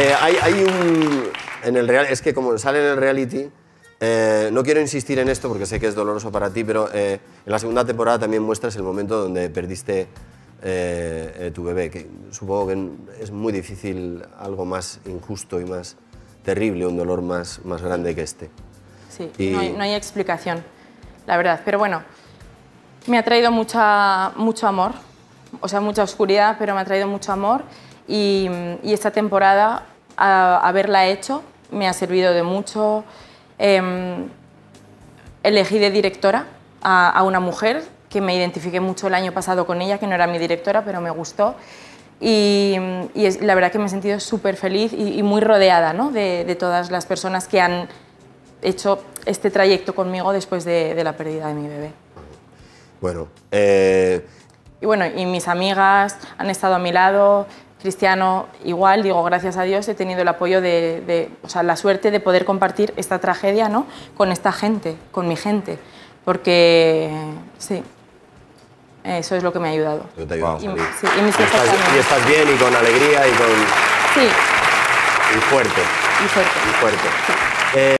Eh, hay, un... En el real, es que como sale en el reality, eh, no quiero insistir en esto porque sé que es doloroso para ti, pero eh, en la segunda temporada también muestras el momento donde perdiste tu bebé, que supongo que es muy difícil algo más injusto y más terrible, un dolor más, más grande que este. Sí, no, hay, explicación, la verdad. Pero bueno, me ha traído mucha, mucho amor, o sea, mucha oscuridad, pero me ha traído mucho amor y, esta temporada a, haberla hecho me ha servido de mucho. Em, elegí de directora a, una mujer que me identifiqué mucho el año pasado con ella, que no era mi directora, pero me gustó. Y, la verdad que me he sentido súper feliz y, muy rodeada ¿no? de, todas las personas que han hecho este trayecto conmigo después de, la pérdida de mi bebé. Bueno, eh, Y bueno, y mis amigas han estado a mi lado, Cristiano igual, digo, gracias a Dios he tenido el apoyo de, o sea, la suerte de poder compartir esta tragedia, ¿no? Con esta gente, con mi gente, porque sí, eso es lo que me ha ayudado. y, estás, bien y con alegría y con... Sí. Y fuerte. Y fuerte. Y fuerte. Eh,